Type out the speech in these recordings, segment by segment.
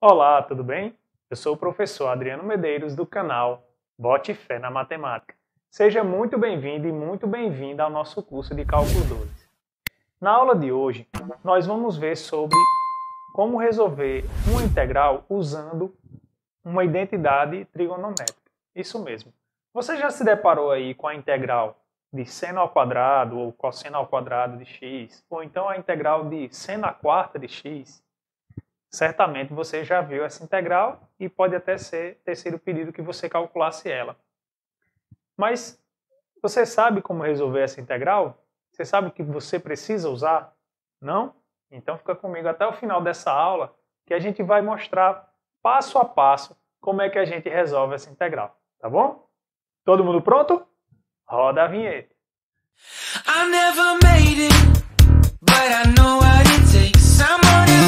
Olá, tudo bem? Eu sou o professor Adriano Medeiros do canal Bote Fé na Matemática. Seja muito bem-vindo e muito bem-vinda ao nosso curso de Cálculo 2. Na aula de hoje, nós vamos ver sobre como resolver uma integral usando uma identidade trigonométrica. Isso mesmo. Você já se deparou aí com a integral de seno ao quadrado ou cosseno ao quadrado de x, ou então a integral de seno à quarta de x? certamente você já viu essa integral e pode até ser, ter sido pedido que você calculasse ela. Mas você sabe como resolver essa integral? Você sabe o que você precisa usar? Não? Então fica comigo até o final dessa aula que a gente vai mostrar passo a passo como é que a gente resolve essa integral, tá bom? Todo mundo pronto? Roda a vinheta. I never made it, but I know what it takes.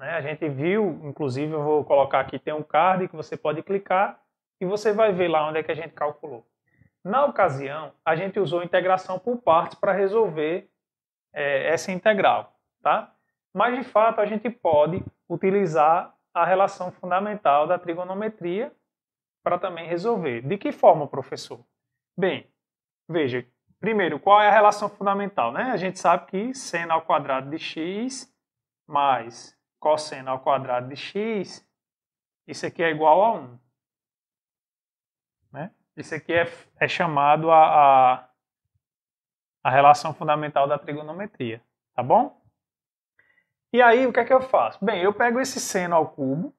Né? A gente viu, inclusive, eu vou colocar aqui, tem um card que você pode clicar e você vai ver lá onde é que a gente calculou. Na ocasião, a gente usou integração por partes para resolver é, essa integral, tá? Mas, de fato, a gente pode utilizar a relação fundamental da trigonometria para também resolver. De que forma, professor? Bem, veja, primeiro, qual é a relação fundamental? Né? A gente sabe que seno ao quadrado de x mais cosseno ao quadrado de x, isso aqui é igual a 1. Né? Isso aqui é, é chamado a, a, a relação fundamental da trigonometria, tá bom? E aí, o que é que eu faço? Bem, eu pego esse seno ao cubo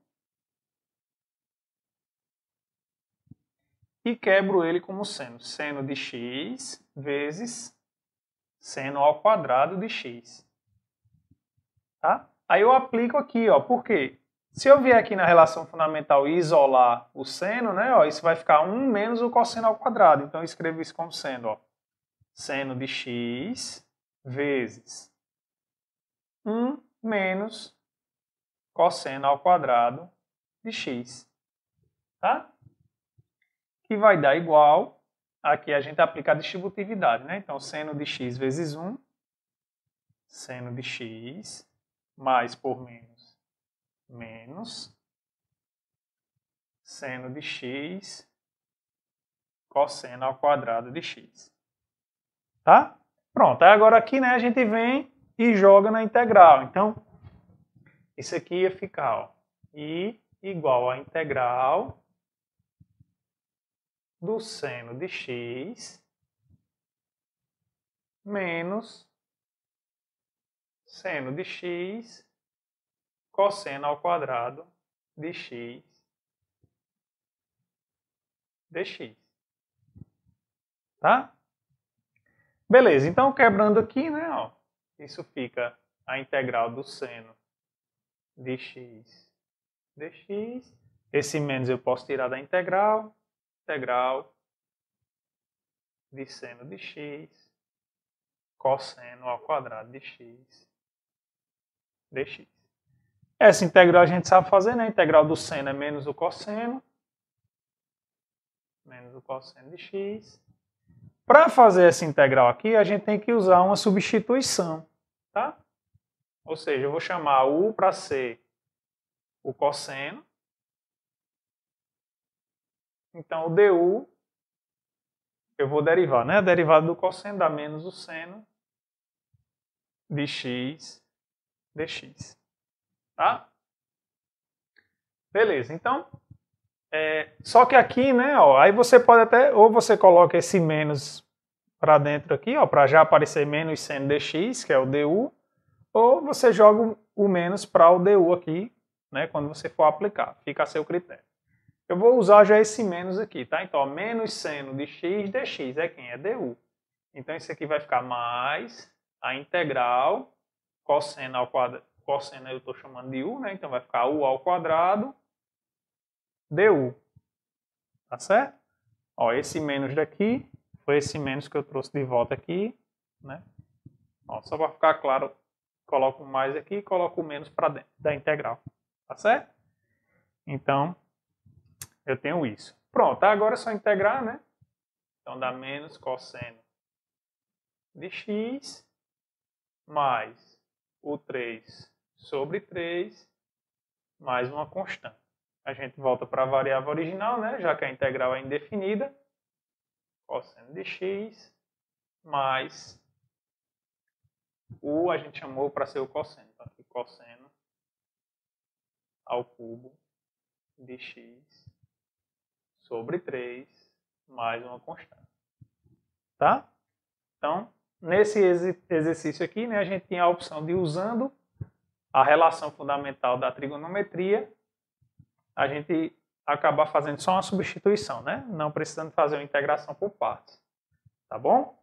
e quebro ele como seno. Seno de x vezes seno ao quadrado de x. Tá? Aí eu aplico aqui, ó, por quê? Se eu vier aqui na relação fundamental e isolar o seno, né, ó, isso vai ficar 1 menos o cosseno ao quadrado. Então eu escrevo isso como sendo, ó, seno de x vezes 1 menos cosseno ao quadrado de x, tá? Que vai dar igual, aqui a gente aplica a distributividade, né? Então seno de x vezes 1, seno de x mais por menos, menos, seno de x, cosseno ao quadrado de x. Tá? Pronto, aí agora aqui né, a gente vem e joga na integral. Então, isso aqui ia ficar ó, i igual a integral do seno de x menos seno de x cosseno ao quadrado de x dx. Tá? Beleza, então quebrando aqui, né, ó, isso fica a integral do seno de x dx. Esse menos eu posso tirar da integral. Integral de seno de x cosseno ao quadrado de x dx. Essa integral a gente sabe fazer, né? A integral do seno é menos o cosseno. Menos o cosseno de x. Para fazer essa integral aqui, a gente tem que usar uma substituição, tá? Ou seja, eu vou chamar u para ser o cosseno. Então, o du eu vou derivar, né? A derivada do cosseno dá menos o seno de x dx. Tá? Beleza, então. É, só que aqui, né, ó, aí você pode até, ou você coloca esse menos para dentro aqui, ó, para já aparecer menos seno dx, que é o du, ou você joga o menos para o du aqui, né, quando você for aplicar, fica a seu critério. Eu vou usar já esse menos aqui, tá? Então, ó, menos seno de x dx é quem? É du. Então, isso aqui vai ficar mais a integral cosseno ao quadrado, cosseno eu estou chamando de U, né? Então vai ficar U ao quadrado du. Tá certo? Ó, esse menos daqui foi esse menos que eu trouxe de volta aqui, né? Ó, só para ficar claro, coloco mais aqui e coloco menos para dentro da integral. Tá certo? Então, eu tenho isso. Pronto, agora é só integrar, né? Então dá menos cosseno de x mais o 3 sobre 3 mais uma constante. A gente volta para a variável original, né? já que a integral é indefinida, cosseno de x mais o a gente chamou para ser o cosseno. Então aqui cosseno ao cubo de x sobre 3 mais uma constante. Tá? Então, Nesse exercício aqui, né, a gente tem a opção de usando a relação fundamental da trigonometria, a gente acabar fazendo só uma substituição, né? Não precisando fazer uma integração por partes. Tá bom?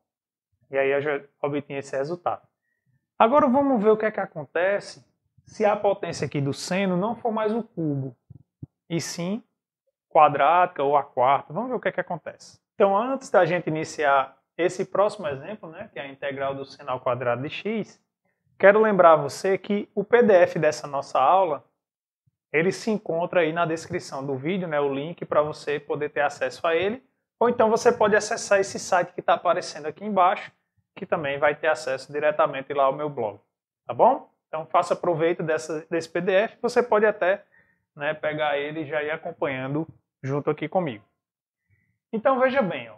E aí eu já obtinha esse resultado. Agora vamos ver o que é que acontece se a potência aqui do seno não for mais o cubo, e sim quadrática ou a quarta. Vamos ver o que é que acontece. Então, antes da gente iniciar esse próximo exemplo, né, que é a integral do sinal quadrado de x, quero lembrar você que o PDF dessa nossa aula, ele se encontra aí na descrição do vídeo, né, o link para você poder ter acesso a ele, ou então você pode acessar esse site que está aparecendo aqui embaixo, que também vai ter acesso diretamente lá ao meu blog, tá bom? Então faça proveito dessa, desse PDF, você pode até né, pegar ele e já ir acompanhando junto aqui comigo. Então veja bem, ó,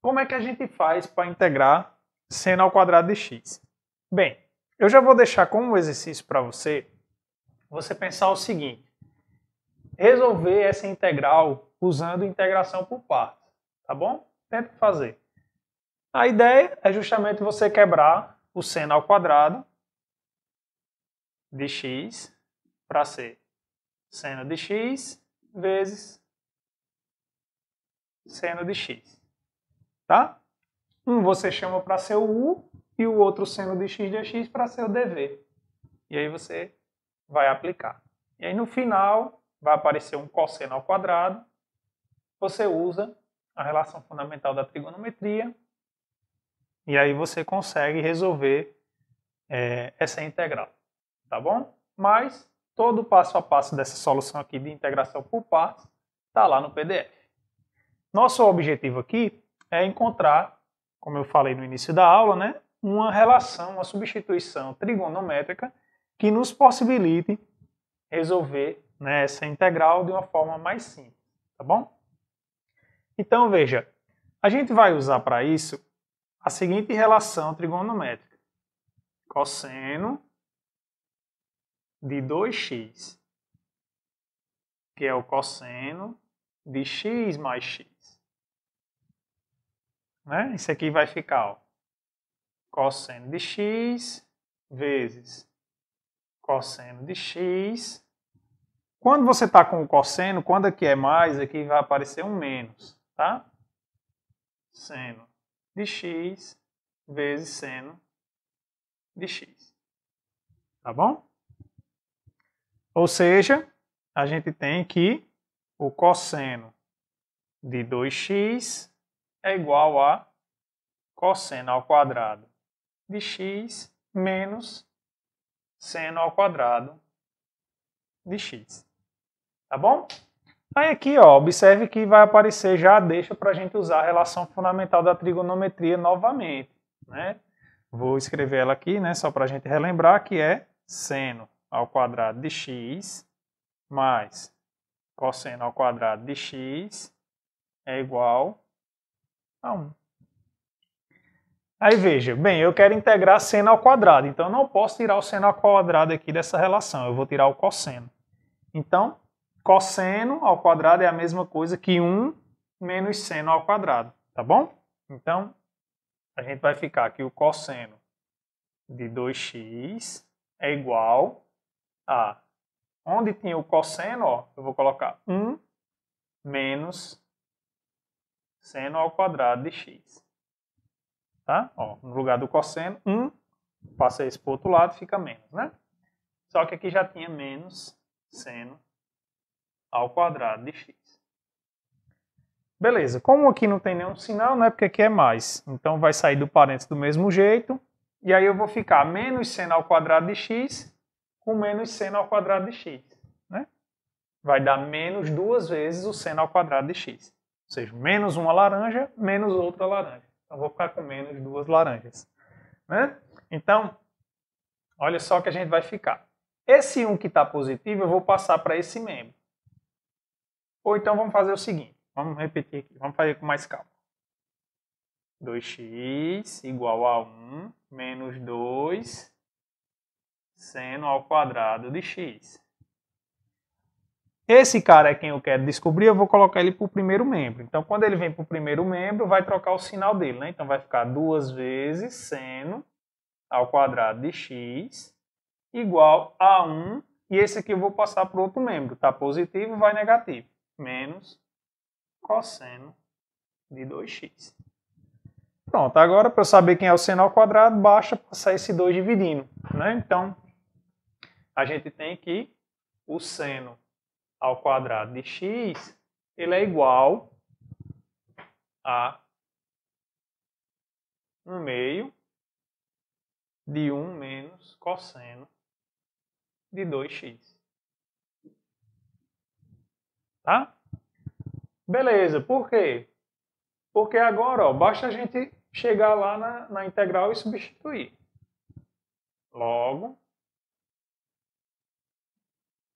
como é que a gente faz para integrar seno ao quadrado de x? Bem, eu já vou deixar como exercício para você, você pensar o seguinte. Resolver essa integral usando integração por partes, tá bom? Tenta fazer. A ideia é justamente você quebrar o seno ao quadrado de x para ser seno de x vezes seno de x tá? Um você chama para ser o U e o outro seno de x dx para ser o dv. E aí você vai aplicar. E aí no final vai aparecer um cosseno ao quadrado. Você usa a relação fundamental da trigonometria e aí você consegue resolver é, essa integral, tá bom? Mas todo o passo a passo dessa solução aqui de integração por partes está lá no PDF. Nosso objetivo aqui é encontrar, como eu falei no início da aula, né, uma relação, uma substituição trigonométrica que nos possibilite resolver né, essa integral de uma forma mais simples, tá bom? Então, veja, a gente vai usar para isso a seguinte relação trigonométrica. Cosseno de 2x, que é o cosseno de x mais x. Né? Isso aqui vai ficar ó, cosseno de x vezes cosseno de x. Quando você está com o cosseno, quando aqui é mais, aqui vai aparecer um menos, tá? Seno de x vezes seno de x. Tá bom? Ou seja, a gente tem que o cosseno de 2x é igual a cosseno ao quadrado de x menos seno ao quadrado de x. Tá bom? Aí aqui, ó, observe que vai aparecer já deixa para a gente usar a relação fundamental da trigonometria novamente. Né? Vou escrever ela aqui, né, só para a gente relembrar, que é seno ao quadrado de x mais cosseno ao quadrado de x é igual a 1. Aí veja, bem, eu quero integrar seno ao quadrado, então eu não posso tirar o seno ao quadrado aqui dessa relação, eu vou tirar o cosseno. Então, cosseno ao quadrado é a mesma coisa que 1 menos seno ao quadrado, tá bom? Então, a gente vai ficar que o cosseno de 2x é igual a... Onde tinha o cosseno, ó, eu vou colocar 1 menos seno ao quadrado de x. Tá? Ó, no lugar do cosseno, 1, passa isso para o outro lado, fica menos, né? Só que aqui já tinha menos seno ao quadrado de x. Beleza, como aqui não tem nenhum sinal, né, porque aqui é mais, então vai sair do parênteses do mesmo jeito, e aí eu vou ficar menos seno ao quadrado de x com menos seno ao quadrado de x. Né? Vai dar menos duas vezes o seno ao quadrado de x. Ou seja, menos uma laranja, menos outra laranja. Então, vou ficar com menos duas laranjas. Né? Então, olha só que a gente vai ficar. Esse 1 que está positivo, eu vou passar para esse membro. Ou então, vamos fazer o seguinte. Vamos repetir aqui. Vamos fazer com mais calma. 2x igual a 1 menos 2 seno ao quadrado de x. Esse cara é quem eu quero descobrir, eu vou colocar ele para o primeiro membro. Então, quando ele vem para o primeiro membro, vai trocar o sinal dele. Né? Então, vai ficar duas vezes seno ao quadrado de x igual a 1. E esse aqui eu vou passar para o outro membro. Está positivo, vai negativo. Menos cosseno de 2x. Pronto, agora para eu saber quem é o seno ao quadrado, basta passar esse 2 dividindo. Né? Então, a gente tem aqui o seno ao quadrado de x, ele é igual a 1 meio de 1 menos cosseno de 2x. Tá? Beleza, por quê? Porque agora ó, basta a gente chegar lá na, na integral e substituir. Logo,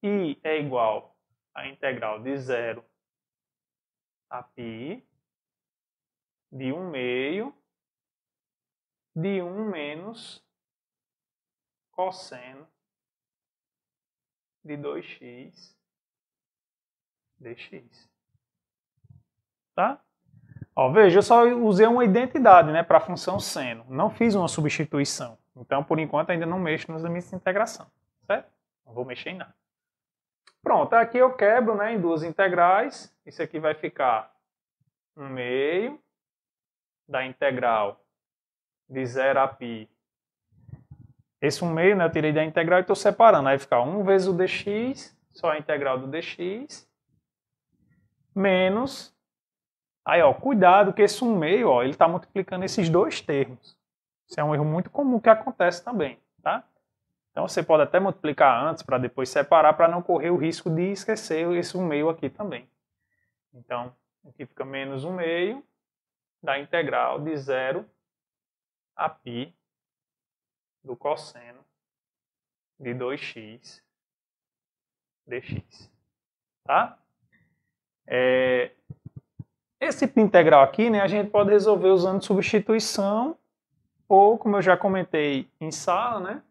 i é igual a integral de zero a π de 1 meio de 1 menos cosseno de 2x dx. Tá? Ó, veja, eu só usei uma identidade né, para a função seno. Não fiz uma substituição. Então, por enquanto, ainda não mexo nos limites de integração. Certo? Não vou mexer em nada. Pronto, aqui eu quebro né, em duas integrais. Isso aqui vai ficar 1 meio da integral de 0 a π. Esse 1 meio né, eu tirei da integral e estou separando. Aí fica 1 vezes o dx, só a integral do dx, menos... Aí, ó, cuidado que esse 1 meio, ó, ele está multiplicando esses dois termos. Isso é um erro muito comum que acontece também, tá? Então você pode até multiplicar antes para depois separar para não correr o risco de esquecer esse 1 meio aqui também. Então aqui fica menos 1 meio da integral de zero a π do cosseno de 2x dx. Tá? É, esse tipo de integral aqui né, a gente pode resolver usando substituição ou, como eu já comentei em sala, né,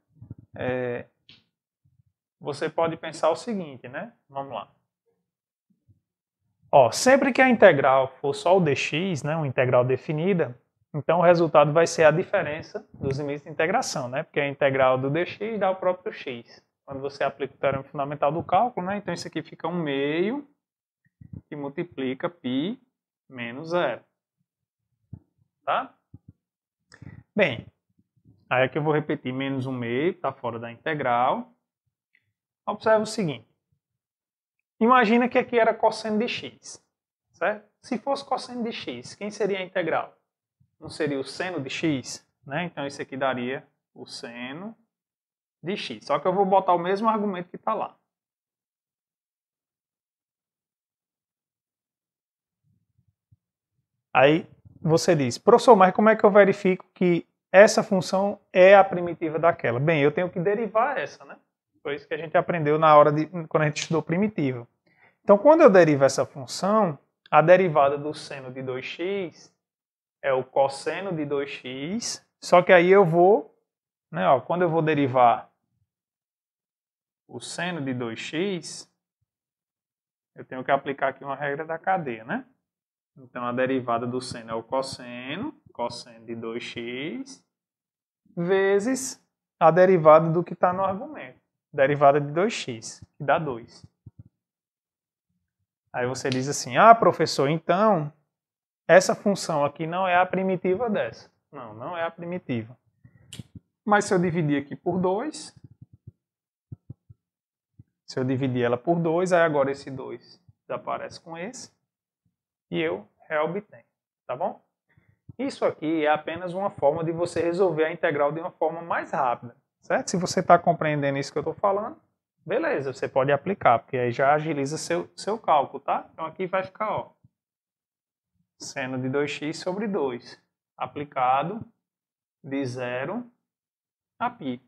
é, você pode pensar o seguinte, né? Vamos lá. Ó, sempre que a integral for só o dx, né, uma integral definida, então o resultado vai ser a diferença dos limites de integração, né? Porque a integral do dx dá o próprio x. Quando você aplica o teorema fundamental do cálculo, né? Então isso aqui fica 1 um meio que multiplica π menos zero. Tá? Bem, Aí aqui eu vou repetir menos 1 meio, está fora da integral. Observe o seguinte. Imagina que aqui era cosseno de x, certo? Se fosse cosseno de x, quem seria a integral? Não seria o seno de x? Né? Então isso aqui daria o seno de x. Só que eu vou botar o mesmo argumento que está lá. Aí você diz, professor, mas como é que eu verifico que essa função é a primitiva daquela. Bem, eu tenho que derivar essa, né? Foi isso que a gente aprendeu na hora de quando a gente estudou primitiva. Então, quando eu derivo essa função, a derivada do seno de 2x é o cosseno de 2x, só que aí eu vou, né, ó, quando eu vou derivar o seno de 2x, eu tenho que aplicar aqui uma regra da cadeia, né? Então a derivada do seno é o cosseno, cosseno de 2x, vezes a derivada do que está no argumento. Derivada de 2x, que dá 2. Aí você diz assim, ah, professor, então essa função aqui não é a primitiva dessa. Não, não é a primitiva. Mas se eu dividir aqui por 2, se eu dividir ela por 2, aí agora esse 2 desaparece com esse e eu reobtenho, tá bom? Isso aqui é apenas uma forma de você resolver a integral de uma forma mais rápida, certo? Se você está compreendendo isso que eu estou falando, beleza, você pode aplicar, porque aí já agiliza seu, seu cálculo, tá? Então aqui vai ficar, ó, seno de 2x sobre 2, aplicado de zero a π,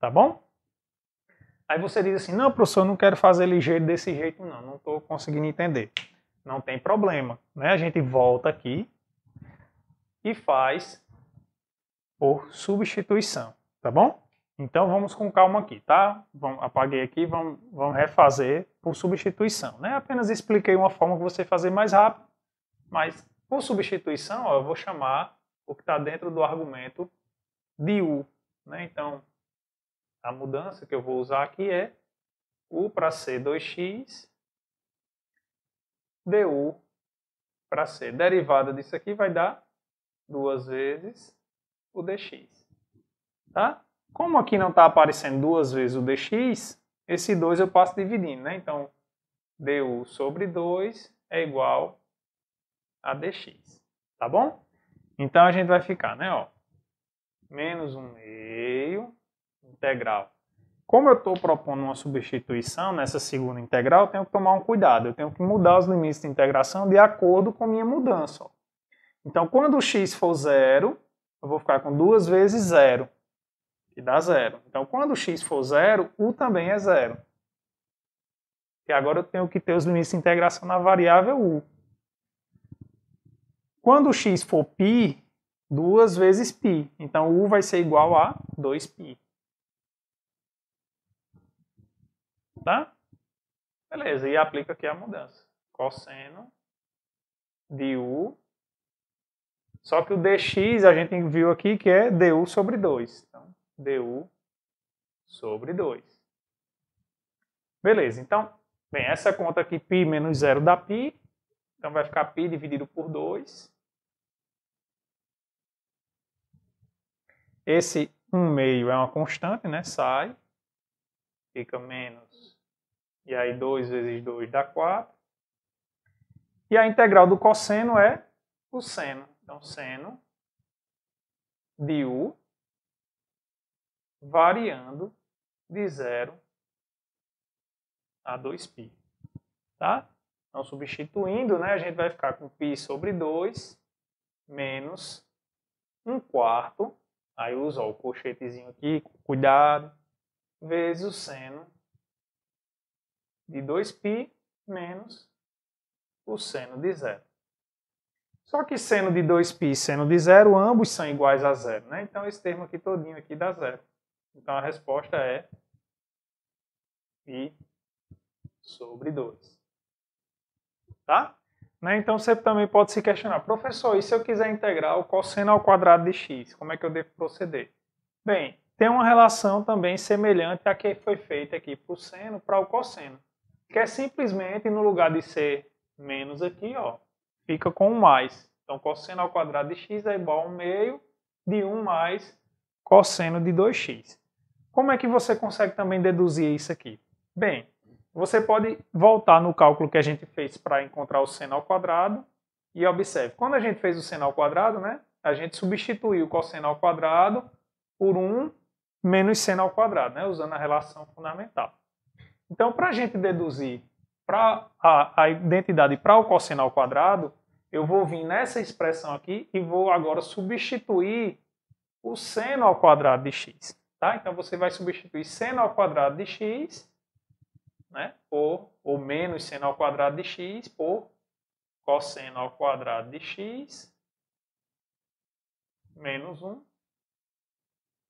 tá bom? Aí você diz assim, não, professor, eu não quero fazer ligeiro desse jeito, não, não estou conseguindo entender. Não tem problema. Né? A gente volta aqui e faz por substituição, tá bom? Então vamos com calma aqui, tá? Vamos, apaguei aqui, vamos, vamos refazer por substituição, né? Apenas expliquei uma forma que você fazer mais rápido, mas por substituição ó, eu vou chamar o que está dentro do argumento de U, né? Então a mudança que eu vou usar aqui é U para C2x du para c. Derivada disso aqui vai dar duas vezes o dx. Tá? Como aqui não está aparecendo duas vezes o dx, esse 2 eu passo dividindo. Né? Então, du sobre 2 é igual a dx. Tá bom? Então, a gente vai ficar, né? Ó, menos 1 um meio integral como eu estou propondo uma substituição nessa segunda integral, eu tenho que tomar um cuidado. Eu tenho que mudar os limites de integração de acordo com a minha mudança. Então, quando o x for zero, eu vou ficar com duas vezes zero, que dá zero. Então, quando o x for zero, u também é zero. E agora eu tenho que ter os limites de integração na variável u. Quando o x for π, duas vezes π. Então, u vai ser igual a 2π. tá? Beleza, e aplica aqui a mudança. Cosseno de U. Só que o dx a gente viu aqui que é du sobre 2. Então, du sobre 2. Beleza, então, bem, essa conta aqui, π menos zero dá π. Então vai ficar π dividido por 2. Esse 1 meio é uma constante, né? Sai. Fica menos e aí 2 vezes 2 dá 4. E a integral do cosseno é o seno. Então, seno de U variando de 0 a 2π. Tá? Então, substituindo, né, a gente vai ficar com π sobre 2 menos 1 quarto. Aí usa o colchetezinho aqui, cuidado, vezes o seno de 2π menos o seno de zero. Só que seno de 2π e seno de zero, ambos são iguais a zero, né? Então esse termo aqui todinho aqui dá zero. Então a resposta é π sobre 2. Tá? Né? Então você também pode se questionar, professor, e se eu quiser integrar o cosseno ao quadrado de x, como é que eu devo proceder? Bem, tem uma relação também semelhante à que foi feita aqui para o seno para o cosseno que é simplesmente no lugar de ser menos aqui, ó, fica com um mais. Então, cosseno ao quadrado de x é igual a 1 meio de 1 mais cosseno de 2x. Como é que você consegue também deduzir isso aqui? Bem, você pode voltar no cálculo que a gente fez para encontrar o seno ao quadrado e observe, quando a gente fez o seno ao quadrado, né, a gente substituiu o cosseno ao quadrado por 1 menos seno ao quadrado, né, usando a relação fundamental. Então, para a gente deduzir para a, a identidade para o cosseno ao quadrado, eu vou vir nessa expressão aqui e vou agora substituir o seno ao quadrado de x. Tá? Então, você vai substituir seno ao quadrado de x né, por, ou menos seno ao quadrado de x por cosseno ao quadrado de x menos 1.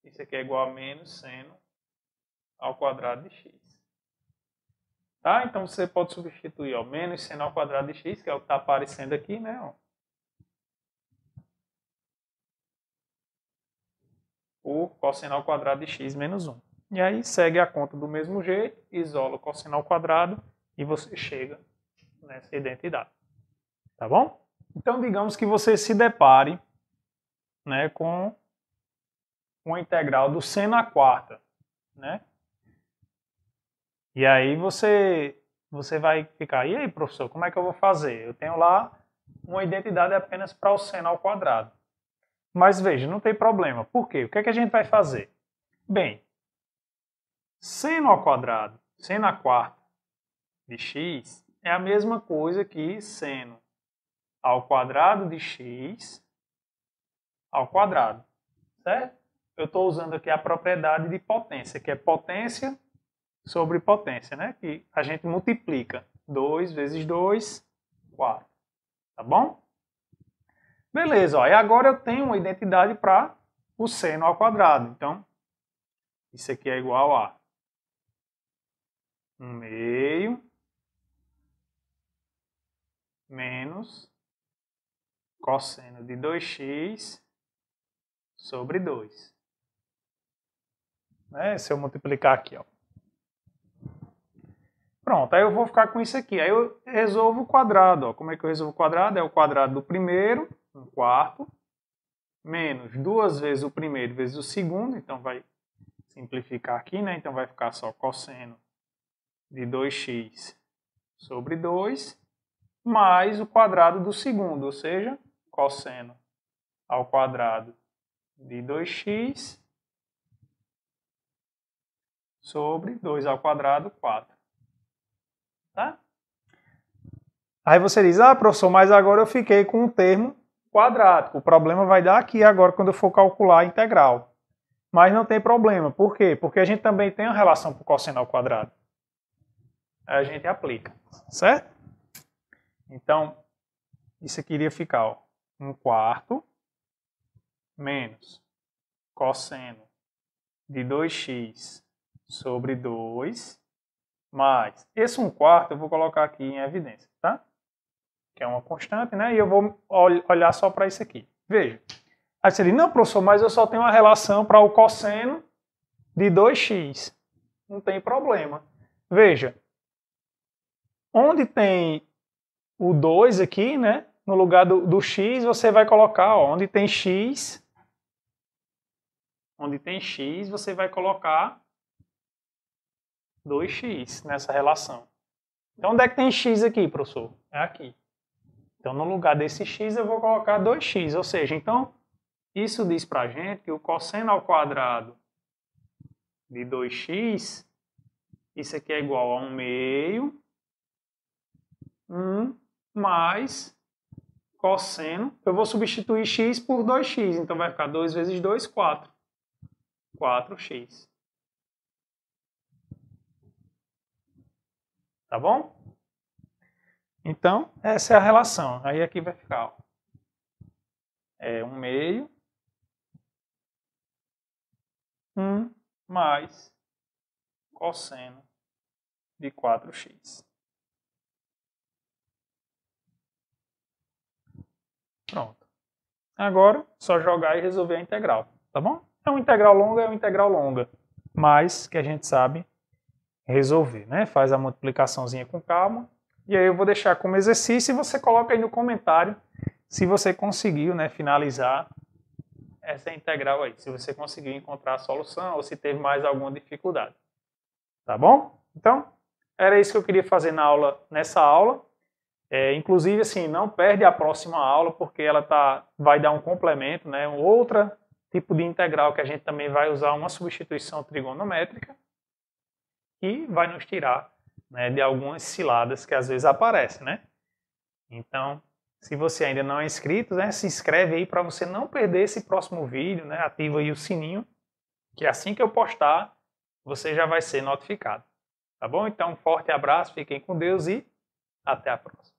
Isso aqui é igual a menos seno ao quadrado de x. Tá? Então você pode substituir ó, menos seno ao quadrado de x, que é o que está aparecendo aqui, né? Ó, por cosseno ao quadrado de x menos 1. E aí segue a conta do mesmo jeito, isola o cosseno ao quadrado e você chega nessa identidade. Tá bom? Então digamos que você se depare né, com uma integral do seno à quarta, né? E aí você você vai ficar, e aí professor, como é que eu vou fazer? Eu tenho lá uma identidade apenas para o seno ao quadrado. Mas veja, não tem problema. Por quê? O que, é que a gente vai fazer? Bem, seno ao quadrado, seno à quarta de x é a mesma coisa que seno ao quadrado de x ao quadrado, certo? Eu estou usando aqui a propriedade de potência, que é potência sobre potência, né? Que a gente multiplica 2 vezes 2, 4. Tá bom? Beleza, ó, e agora eu tenho uma identidade para o seno ao quadrado. Então, isso aqui é igual a 1 meio menos cosseno de 2x sobre 2. Né? Se eu multiplicar aqui, ó, Pronto, aí eu vou ficar com isso aqui. Aí eu resolvo o quadrado. Ó. Como é que eu resolvo o quadrado? É o quadrado do primeiro, um quarto, menos duas vezes o primeiro vezes o segundo. Então vai simplificar aqui, né? Então vai ficar só cosseno de 2x sobre 2, mais o quadrado do segundo, ou seja, cosseno ao quadrado de 2x sobre 2 ao quadrado, 4. Tá? Aí você diz, ah, professor, mas agora eu fiquei com um termo quadrático. O problema vai dar aqui agora quando eu for calcular a integral. Mas não tem problema. Por quê? Porque a gente também tem a relação o cosseno ao quadrado. Aí a gente aplica, certo? Então, isso aqui iria ficar ó, 1 um quarto menos cosseno de 2x sobre 2 mais esse 1 quarto eu vou colocar aqui em evidência, tá? Que é uma constante, né? E eu vou olhar só para isso aqui. Veja. Aí você diz, não, professor, mas eu só tenho uma relação para o cosseno de 2x. Não tem problema. Veja, onde tem o 2 aqui, né? No lugar do, do x, você vai colocar, ó, onde tem x, onde tem x, você vai colocar 2x nessa relação. Então, onde é que tem x aqui, professor? É aqui. Então, no lugar desse x, eu vou colocar 2x. Ou seja, então, isso diz para a gente que o cosseno ao quadrado de 2x, isso aqui é igual a 1 meio, 1 mais cosseno. Eu vou substituir x por 2x, então vai ficar 2 vezes 2, 4. 4x. Tá bom? Então, essa é a relação. Aí aqui vai ficar ó. É 1 um meio 1 um mais cosseno de 4x. Pronto. Agora, só jogar e resolver a integral, tá bom? Então, integral longa é uma integral longa, mas que a gente sabe resolver, né? Faz a multiplicaçãozinha com calma. E aí eu vou deixar como exercício e você coloca aí no comentário se você conseguiu, né, finalizar essa integral aí, se você conseguiu encontrar a solução ou se teve mais alguma dificuldade. Tá bom? Então, era isso que eu queria fazer na aula, nessa aula. É, inclusive, assim, não perde a próxima aula, porque ela tá, vai dar um complemento, né, um outro tipo de integral que a gente também vai usar uma substituição trigonométrica que vai nos tirar né, de algumas ciladas que às vezes aparecem, né? Então, se você ainda não é inscrito, né, se inscreve aí para você não perder esse próximo vídeo, né? Ativa aí o sininho, que assim que eu postar, você já vai ser notificado. Tá bom? Então, um forte abraço, fiquem com Deus e até a próxima.